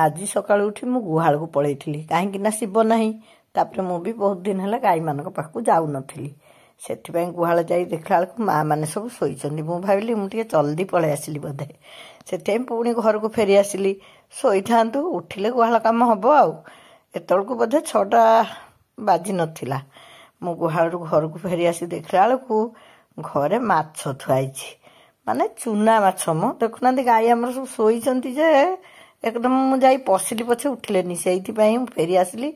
ଆଜି ସକାଳୁ ଉଠି ମୁଁ ଗୁହାଳକୁ ପଳାଇଥିଲି କାହିଁକି ନା ଶିବ ନାହିଁ ତାପରେ ମୁଁ ବି ବହୁତ ଦିନ ହେଲା ଗାଈମାନଙ୍କ ପାଖକୁ ଯାଉନଥିଲି ସେଥିପାଇଁ ଗୁହାଳ ଯାଇ ଦେଖିଲା ବେଳକୁ ମା ମାନେ ସବୁ ଶୋଇଛନ୍ତି ମୁଁ ଭାବିଲି ମୁଁ ଟିକେ ଜଲ୍ଦି ପଳାଇ ଆସିଲି ବୋଧେ ସେଥିପାଇଁ ପୁଣି ଘରକୁ ଫେରି ଆସିଲି ଶୋଇଥାନ୍ତୁ ଉଠିଲେ ଗୁହାଳ କାମ ହବ ଆଉ ଏତେବେଳକୁ ବୋଧେ ଛଅଟା ବାଜି ନଥିଲା ମୁଁ ଗୁହାଳରୁ ଘରକୁ ଫେରି ଆସି ଦେଖିଲା ବେଳକୁ ଘରେ ମାଛ ଥୁଆ ହେଇଛି ମାନେ ଚୁନା ମାଛ ମ ଦେଖୁନାହାନ୍ତି ଗାଈ ଆମର ସବୁ ଶୋଇଛନ୍ତି ଯେ ଏକଦମ ମୁଁ ଯାଇ ପଶିଲି ପଛେ ଉଠିଲେନି ସେଇଥିପାଇଁ ମୁଁ ଫେରି ଆସିଲି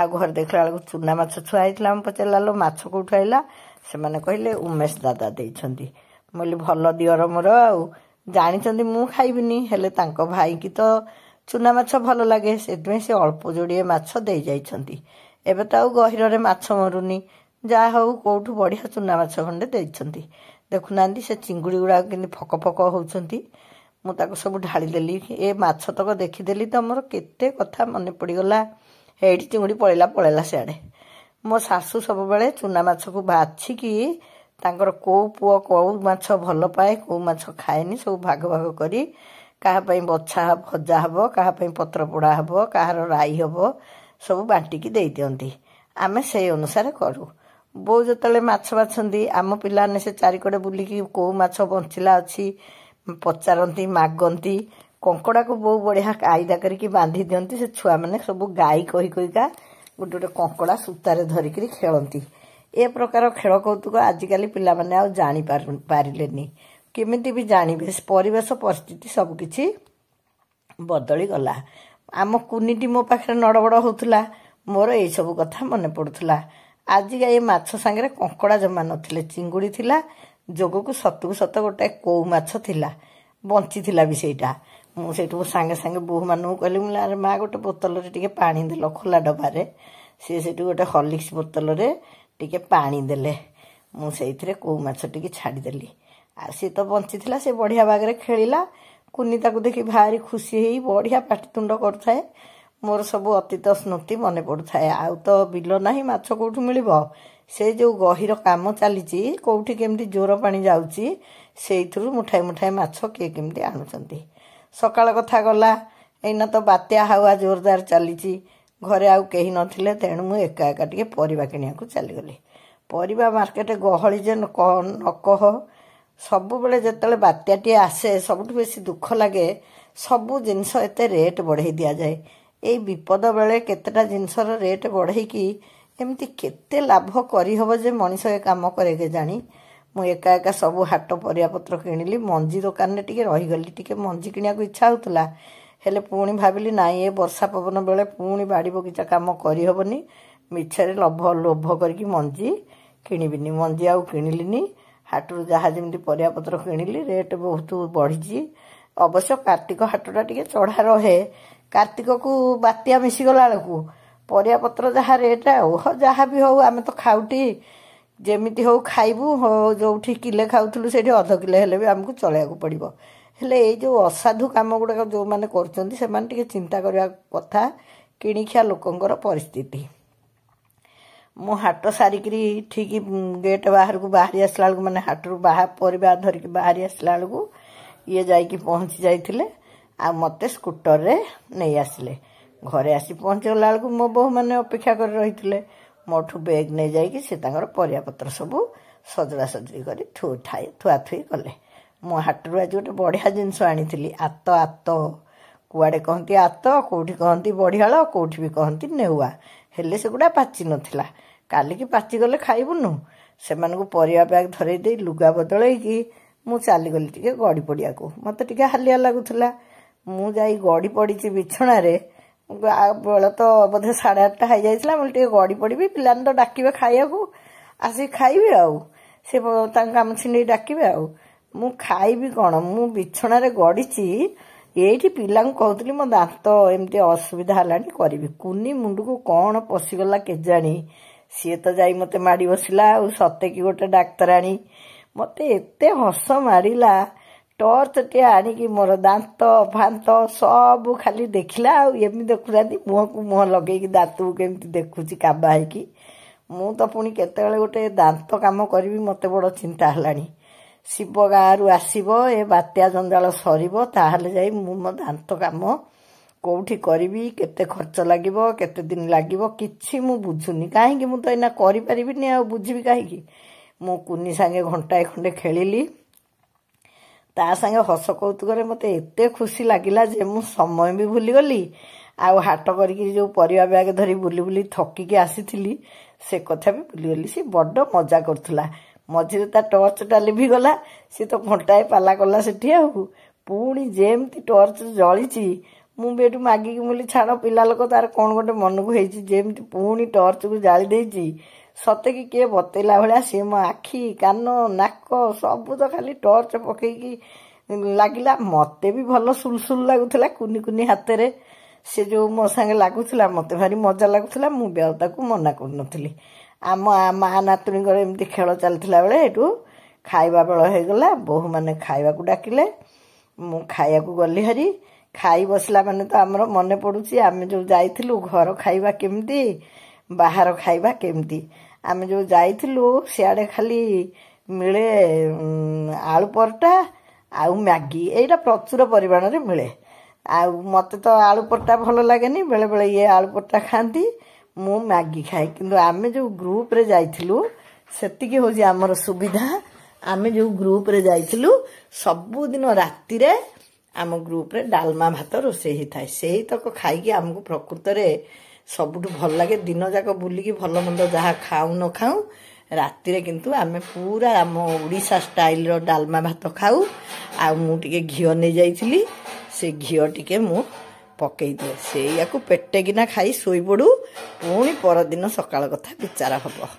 ଆଉ ଘରେ ଦେଖିଲା ବେଳକୁ ଚୁନା ମାଛ ଛୁଆ ହେଇଥିଲା ମୁଁ ପଚାରିଲା ଲୋ ମାଛ କେଉଁଠୁ ଆସିଲା ସେମାନେ କହିଲେ ଉମେଶ ଦାଦା ଦେଇଛନ୍ତି ମୁଁ କହିଲି ଭଲ ଦିଅର ମୋର ଆଉ ଜାଣିଛନ୍ତି ମୁଁ ଖାଇବିନି ହେଲେ ତାଙ୍କ ଭାଇଙ୍କି ତ ଚୁନା ମାଛ ଭଲ ଲାଗେ ସେଥିପାଇଁ ସେ ଅଳ୍ପ ଯୋଡ଼ିଏ ମାଛ ଦେଇଯାଇଛନ୍ତି ଏବେ ତ ଆଉ ଗହିରରେ ମାଛ ମରୁନି ଯାହା ହଉ କେଉଁଠୁ ବଢ଼ିଆ ଚୁନା ମାଛ ଖଣ୍ଡେ ଦେଇଛନ୍ତି ଦେଖୁନାହାନ୍ତି ସେ ଚିଙ୍ଗୁଡ଼ି ଗୁଡ଼ାକ କେମିତି ଫକ ଫକ ହେଉଛନ୍ତି ମୁଁ ତାକୁ ସବୁ ଢାଳିଦେଲି ଏ ମାଛ ତକ ଦେଖିଦେଲି ତ ମୋର କେତେ କଥା ମନେ ପଡ଼ିଗଲା ହେଇଟି ଚିଙ୍ଗୁଡ଼ି ପଳେଇଲା ପଳେଇଲା ସିଆଡ଼େ ମୋ ଶାଶୁ ସବୁବେଳେ ଚୁନା ମାଛକୁ ବାଛିକି ତାଙ୍କର କେଉଁ ପୁଅ କେଉଁ ମାଛ ଭଲ ପାଏ କେଉଁ ମାଛ ଖାଏନି ସବୁ ଭାଗ ଭାଗ କରି କାହା ପାଇଁ ବଛା ଭଜା ହେବ କାହା ପାଇଁ ପତ୍ର ପୋଡ଼ା ହେବ କାହାର ରାଇ ହେବ ସବୁ ବାଣ୍ଟିକି ଦେଇଦିଅନ୍ତି ଆମେ ସେଇ ଅନୁସାରେ କରୁ ବୋଉ ଯେତେବେଳେ ମାଛ ବାଛନ୍ତି ଆମ ପିଲାମାନେ ସେ ଚାରିକଡ଼େ ବୁଲିକି କେଉଁ ମାଛ ବଞ୍ଚିଲା ଅଛି ପଚାରନ୍ତି ମାଗନ୍ତି କଙ୍କଡ଼ାକୁ ବହୁ ବଢ଼ିଆ କାଇଦା କରିକି ବାନ୍ଧି ଦିଅନ୍ତି ସେ ଛୁଆମାନେ ସବୁ ଗାଈ କହି କହିକା ଗୋଟେ ଗୋଟେ କଙ୍କଡ଼ା ସୂତାରେ ଧରିକିରି ଖେଳନ୍ତି ଏ ପ୍ରକାର ଖେଳ କୌତୁକ ଆଜିକାଲି ପିଲାମାନେ ଆଉ ଜାଣିପାରୁ ପାରିଲେନି କେମିତି ବି ଜାଣିବେ ସେ ପରିବେଶ ପରିସ୍ଥିତି ସବୁକିଛି ବଦଳିଗଲା ଆମ କୁନିଟି ମୋ ପାଖରେ ନଡ଼ବଡ଼ ହେଉଥିଲା ମୋର ଏଇସବୁ କଥା ମନେ ପଡ଼ୁଥିଲା ଆଜିକା ଏ ମାଛ ସାଙ୍ଗରେ କଙ୍କଡ଼ା ଜମା ନଥିଲେ ଚିଙ୍ଗୁଡ଼ି ଥିଲା ଯୋଗକୁ ସତକୁ ସତ ଗୋଟାଏ କୋଉ ମାଛ ଥିଲା ବଞ୍ଚିଥିଲା ବି ସେଇଟା ମୁଁ ସେଠୁ ମୁଁ ସାଙ୍ଗେ ସାଙ୍ଗେ ବୋହୂମାନଙ୍କୁ କହିଲି ମୁଁ ଆରେ ମା ଗୋଟେ ବୋତଲରେ ଟିକେ ପାଣି ଦେଲ ଖୋଲା ଡବାରେ ସିଏ ସେଠୁ ଗୋଟେ ହର୍ଲିକ୍ସ ବୋତଲରେ ଟିକେ ପାଣି ଦେଲେ ମୁଁ ସେଇଥିରେ କୋଉ ମାଛ ଟିକେ ଛାଡ଼ିଦେଲି ଆଉ ସିଏ ତ ବଞ୍ଚିଥିଲା ସେ ବଢ଼ିଆ ବାଗରେ ଖେଳିଲା କୁନି ତାକୁ ଦେଖି ଭାରି ଖୁସି ହେଇ ବଢ଼ିଆ ପାଟିତୁଣ୍ଡ କରୁଥାଏ ମୋର ସବୁ ଅତୀତ ସ୍ମୃତି ମନେ ପଡ଼ୁଥାଏ ଆଉ ତ ବିଲ ନାହିଁ ମାଛ କେଉଁଠୁ ମିଳିବ ସେ ଯେଉଁ ଗହିର କାମ ଚାଲିଛି କେଉଁଠି କେମିତି ଜୋର ପାଣି ଯାଉଛି ସେଇଥିରୁ ମୁଠାଏ ମୁଠାଏ ମାଛ କିଏ କେମିତି ଆଣୁଛନ୍ତି ସକାଳ କଥା ଗଲା ଏଇନା ତ ବାତ୍ୟା ହାୱା ଜୋରଦାର ଚାଲିଛି ଘରେ ଆଉ କେହି ନଥିଲେ ତେଣୁ ମୁଁ ଏକା ଏକା ଟିକିଏ ପରିବା କିଣିବାକୁ ଚାଲିଗଲି ପରିବା ମାର୍କେଟ୍ ଗହଳି ଯେ ନ କହ ସବୁବେଳେ ଯେତେବେଳେ ବାତ୍ୟାଟିଏ ଆସେ ସବୁଠୁ ବେଶୀ ଦୁଃଖ ଲାଗେ ସବୁ ଜିନିଷ ଏତେ ରେଟ୍ ବଢ଼େଇ ଦିଆଯାଏ ଏଇ ବିପଦ ବେଳେ କେତେଟା ଜିନିଷର ରେଟ୍ ବଢ଼େଇକି ଏମିତି କେତେ ଲାଭ କରିହେବ ଯେ ମଣିଷ ଏ କାମ କରେ କେ ଜାଣି ମୁଁ ଏକା ଏକା ସବୁ ହାଟ ପରିବାପତ୍ର କିଣିଲି ମଞ୍ଜି ଦୋକାନରେ ଟିକେ ରହିଗଲି ଟିକେ ମଞ୍ଜି କିଣିବାକୁ ଇଚ୍ଛା ହେଉଥିଲା ହେଲେ ପୁଣି ଭାବିଲି ନାଇଁ ଏ ବର୍ଷା ପବନ ବେଳେ ପୁଣି ବାଡ଼ି ବଗିଚା କାମ କରିହେବନି ମିଛରେ ଲୋଭ ଲୋଭ କରିକି ମଞ୍ଜି କିଣିବିନି ମଞ୍ଜି ଆଉ କିଣିଲିନି ହାଟରୁ ଯାହା ଯେମିତି ପରିବାପତ୍ର କିଣିଲି ରେଟ୍ ବହୁତ ବଢ଼ିଛି ଅବଶ୍ୟ କାର୍ତ୍ତିକ ହାଟଟା ଟିକେ ଚଢ଼ା ରହେ କାର୍ତ୍ତିକକୁ ବାତ୍ୟା ମିଶିଗଲା ବେଳକୁ ପରିବାପତ୍ର ଯାହା ରେଟ୍ ଆଉ ହଁ ଯାହା ବି ହଉ ଆମେ ତ ଖାଉଟି ଯେମିତି ହଉ ଖାଇବୁ ହଉ ଯେଉଁଠି କିଲେ ଖାଉଥିଲୁ ସେଇଠି ଅଧ କିଲେ ହେଲେ ବି ଆମକୁ ଚଳେଇବାକୁ ପଡ଼ିବ ହେଲେ ଏଇ ଯେଉଁ ଅସାଧୁ କାମ ଗୁଡ଼ାକ ଯେଉଁମାନେ କରୁଛନ୍ତି ସେମାନେ ଟିକେ ଚିନ୍ତା କରିବା କଥା କିଣିକିଆ ଲୋକଙ୍କର ପରିସ୍ଥିତି ମୁଁ ହାଟ ସାରିକିରି ଠିକ ଗେଟ୍ ବାହାରକୁ ବାହାରି ଆସିଲା ବେଳକୁ ମାନେ ହାଟରୁ ବାହା ପରିବା ଧରିକି ବାହାରି ଆସିଲା ବେଳକୁ ଇଏ ଯାଇକି ପହଞ୍ଚି ଯାଇଥିଲେ ଆଉ ମୋତେ ସ୍କୁଟରରେ ନେଇ ଆସିଲେ ଘରେ ଆସି ପହଞ୍ଚିଗଲା ବେଳକୁ ମୋ ବୋହୂମାନେ ଅପେକ୍ଷା କରି ରହିଥିଲେ ମୋଠୁ ବ୍ୟାଗ୍ ନେଇ ଯାଇକି ସେ ତାଙ୍କର ପରିବାପତ୍ର ସବୁ ସଜଡ଼ା ସଜୁଡ଼ି କରି ଥୁଆ ଥୁଆଥୁଇ କଲେ ମୁଁ ହାଟରୁ ଆଜି ଗୋଟେ ବଢ଼ିଆ ଜିନିଷ ଆଣିଥିଲି ଆତ ଆତ କୁଆଡ଼େ କହନ୍ତି ଆତ କେଉଁଠି କହନ୍ତି ବଢ଼ିଆଳ କେଉଁଠି ବି କହନ୍ତି ନେଉଆ ହେଲେ ସେଗୁଡ଼ା ପାଚି ନଥିଲା କାଲିକି ପାଚିଗଲେ ଖାଇବୁନୁ ସେମାନଙ୍କୁ ପରିବା ବ୍ୟାଗ୍ ଧରେଇ ଦେଇ ଲୁଗା ବଦଳେଇକି ମୁଁ ଚାଲିଗଲି ଟିକେ ଗଡ଼ି ପଡ଼ିବାକୁ ମୋତେ ଟିକେ ହାଲିଆ ଲାଗୁଥିଲା ମୁଁ ଯାଇ ଗଡ଼ି ପଡ଼ିଛି ବିଛଣାରେ ବେଳ ତ ବୋଧେ ସାଢ଼େ ଆଠଟା ହେଇଯାଇଥିଲା ମୁଁ ଟିକେ ଗଡ଼ି ପଡ଼ିବି ପିଲାମାନେ ତ ଡାକିବେ ଖାଇବାକୁ ଆସିକି ଖାଇବି ଆଉ ସେ ତାଙ୍କ କାମ ଛିଣ୍ଡେଇ ଡାକିବେ ଆଉ ମୁଁ ଖାଇବି କ'ଣ ମୁଁ ବିଛଣାରେ ଗଡ଼ିଛି ଏଇଠି ପିଲାଙ୍କୁ କହୁଥିଲି ମୋ ଦାନ୍ତ ଏମିତି ଅସୁବିଧା ହେଲାଣି କରିବି କୁନି ମୁଣ୍ଡକୁ କ'ଣ ପଶିଗଲା କେଜାଣି ସିଏ ତ ଯାଇ ମୋତେ ମାଡ଼ି ବସିଲା ଆଉ ସତେକି ଗୋଟେ ଡାକ୍ତର ଆଣି ମୋତେ ଏତେ ହସ ମାରିଲା ଟର୍ ଚଟିଆ ଆଣିକି ମୋର ଦାନ୍ତ ଫାନ୍ତ ସବୁ ଖାଲି ଦେଖିଲା ଆଉ ଏମିତି ଦେଖୁନାହାନ୍ତି ମୁହଁକୁ ମୁହଁ ଲଗେଇକି ଦାନ୍ତକୁ କେମିତି ଦେଖୁଛି କାବା ହେଇକି ମୁଁ ତ ପୁଣି କେତେବେଳେ ଗୋଟେ ଦାନ୍ତ କାମ କରିବି ମୋତେ ବଡ଼ ଚିନ୍ତା ହେଲାଣି ଶିବ ଗାଁରୁ ଆସିବ ଏ ବାତ୍ୟା ଜଞ୍ଜାଳ ସରିବ ତାହେଲେ ଯାଇ ମୁଁ ମୋ ଦାନ୍ତ କାମ କେଉଁଠି କରିବି କେତେ ଖର୍ଚ୍ଚ ଲାଗିବ କେତେ ଦିନ ଲାଗିବ କିଛି ମୁଁ ବୁଝୁନି କାହିଁକି ମୁଁ ତ ଏଇନା କରିପାରିବିନି ଆଉ ବୁଝିବି କାହିଁକି ମୁଁ କୁନି ସାଙ୍ଗେ ଘଣ୍ଟାଏ ଖଣ୍ଡେ ଖେଳିଲି ତା ସାଙ୍ଗେ ହସ କୌତୁକରେ ମୋତେ ଏତେ ଖୁସି ଲାଗିଲା ଯେ ମୁଁ ସମୟ ବି ଭୁଲିଗଲି ଆଉ ହାଟ କରିକି ଯେଉଁ ପରିବା ବ୍ୟାଗ ଧରି ବୁଲି ବୁଲି ଥକିକି ଆସିଥିଲି ସେ କଥା ବି ଭୁଲିଗଲି ସେ ବଡ଼ ମଜା କରୁଥିଲା ମଝିରେ ତା ଟର୍ଚ୍ଚ ଡାଲି ବି ଗଲା ସେ ତ ଘଣ୍ଟାଏ ପାଲା କଲା ସେଠି ଆଉ ପୁଣି ଯେମିତି ଟର୍ଚ୍ଚ ଜଳିଛି ମୁଁ ବି ଏଠୁ ମାଗିକି ବୋଲି ଛାଡ଼ ପିଲା ଲୋକ ତାର କ'ଣ ଗୋଟେ ମନକୁ ହେଇଛି ଯେମିତି ପୁଣି ଟର୍ଚ୍ଚକୁ ଜାଳି ଦେଇଛି ସତେ କି କିଏ ବତେଇଲା ଭଳିଆ ସିଏ ମୋ ଆଖି କାନ ନାକ ସବୁ ତ ଖାଲି ଟର୍ଚ୍ଚ ପକେଇକି ଲାଗିଲା ମୋତେ ବି ଭଲ ସୁଲସୁଲ ଲାଗୁଥିଲା କୁନି କୁନି ହାତରେ ସେ ଯେଉଁ ମୋ ସାଙ୍ଗେ ଲାଗୁଥିଲା ମୋତେ ଭାରି ମଜା ଲାଗୁଥିଲା ମୁଁ ବି ଆଉ ତାକୁ ମନା କରୁନଥିଲି ଆମ ମା ନାତୁଣୀଙ୍କର ଏମିତି ଖେଳ ଚାଲିଥିଲା ବେଳେ ଏଠୁ ଖାଇବା ବେଳ ହେଇଗଲା ବୋହୂମାନେ ଖାଇବାକୁ ଡାକିଲେ ମୁଁ ଖାଇବାକୁ ଗଲି ହାରି ଖାଇ ବସିଲା ମାନେ ତ ଆମର ମନେ ପଡ଼ୁଛି ଆମେ ଯେଉଁ ଯାଇଥିଲୁ ଘର ଖାଇବା କେମିତି ବାହାର ଖାଇବା କେମିତି ଆମେ ଯେଉଁ ଯାଇଥିଲୁ ସିଆଡ଼େ ଖାଲି ମିଳେ ଆଳୁ ପରଟା ଆଉ ମ୍ୟାଗି ଏଇଟା ପ୍ରଚୁର ପରିମାଣରେ ମିଳେ ଆଉ ମୋତେ ତ ଆଳୁ ପରଟା ଭଲ ଲାଗେନି ବେଳେବେଳେ ଇଏ ଆଳୁ ପରଟା ଖାଆନ୍ତି ମୁଁ ମ୍ୟାଗି ଖାଏ କିନ୍ତୁ ଆମେ ଯେଉଁ ଗ୍ରୁପ୍ରେ ଯାଇଥିଲୁ ସେତିକି ହେଉଛି ଆମର ସୁବିଧା ଆମେ ଯେଉଁ ଗ୍ରୁପ୍ରେ ଯାଇଥିଲୁ ସବୁଦିନ ରାତିରେ ଆମ ଗ୍ରୁପ୍ରେ ଡାଲମା ଭାତ ରୋଷେଇ ହେଇଥାଏ ସେହିତକ ଖାଇକି ଆମକୁ ପ୍ରକୃତରେ ସବୁଠୁ ଭଲ ଲାଗେ ଦିନଯାକ ବୁଲିକି ଭଲ ମନ୍ଦ ଯାହା ଖାଉ ନ ଖାଉ ରାତିରେ କିନ୍ତୁ ଆମେ ପୁରା ଆମ ଓଡ଼ିଶା ଷ୍ଟାଇଲ୍ର ଡାଲମା ଭାତ ଖାଉ ଆଉ ମୁଁ ଟିକେ ଘିଅ ନେଇଯାଇଥିଲି ସେ ଘିଅ ଟିକେ ମୁଁ ଦିଏ ସେଇଆକୁ ପେଟେକିନା ଖାଇ ଶୋଇପଡ଼ୁ ପୁଣି ପରଦିନ ସକାଳ କଥା ବିଚାର ହେବ